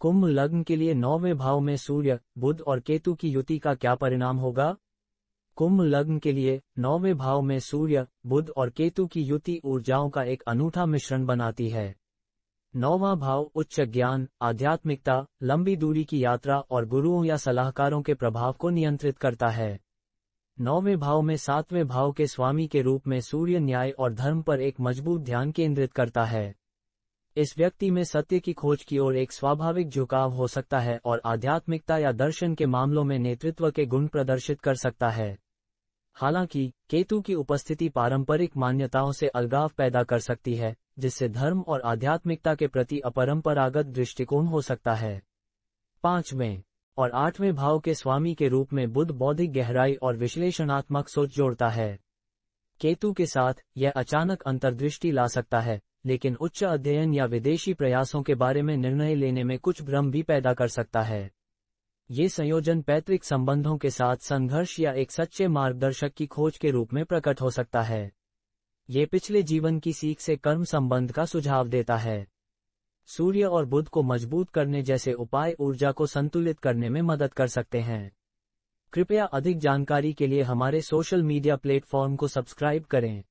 कुंभ लग्न के लिए नौवें भाव में सूर्य बुध और केतु की युति का क्या परिणाम होगा कुंभ लग्न के लिए नौवें भाव में सूर्य बुध और केतु की युति ऊर्जाओं का एक अनूठा मिश्रण बनाती है नौवा भाव उच्च ज्ञान आध्यात्मिकता लंबी दूरी की यात्रा और गुरुओं या सलाहकारों के प्रभाव को नियंत्रित करता है नौवें भाव में सातवें भाव के स्वामी के रूप में सूर्य न्याय और धर्म पर एक मजबूत ध्यान केंद्रित करता है इस व्यक्ति में सत्य की खोज की ओर एक स्वाभाविक झुकाव हो सकता है और आध्यात्मिकता या दर्शन के मामलों में नेतृत्व के गुण प्रदर्शित कर सकता है हालांकि केतु की उपस्थिति पारंपरिक मान्यताओं से अलगाव पैदा कर सकती है जिससे धर्म और आध्यात्मिकता के प्रति अपरंपरागत दृष्टिकोण हो सकता है पांचवें और आठवें भाव के स्वामी के रूप में बुद्ध बौद्धिक गहराई और विश्लेषणात्मक सोच जोड़ता है केतु के साथ यह अचानक अंतर्दृष्टि ला सकता है लेकिन उच्च अध्ययन या विदेशी प्रयासों के बारे में निर्णय लेने में कुछ भ्रम भी पैदा कर सकता है ये संयोजन पैतृक संबंधों के साथ संघर्ष या एक सच्चे मार्गदर्शक की खोज के रूप में प्रकट हो सकता है ये पिछले जीवन की सीख से कर्म संबंध का सुझाव देता है सूर्य और बुध को मजबूत करने जैसे उपाय ऊर्जा को संतुलित करने में मदद कर सकते हैं कृपया अधिक जानकारी के लिए हमारे सोशल मीडिया प्लेटफॉर्म को सब्सक्राइब करें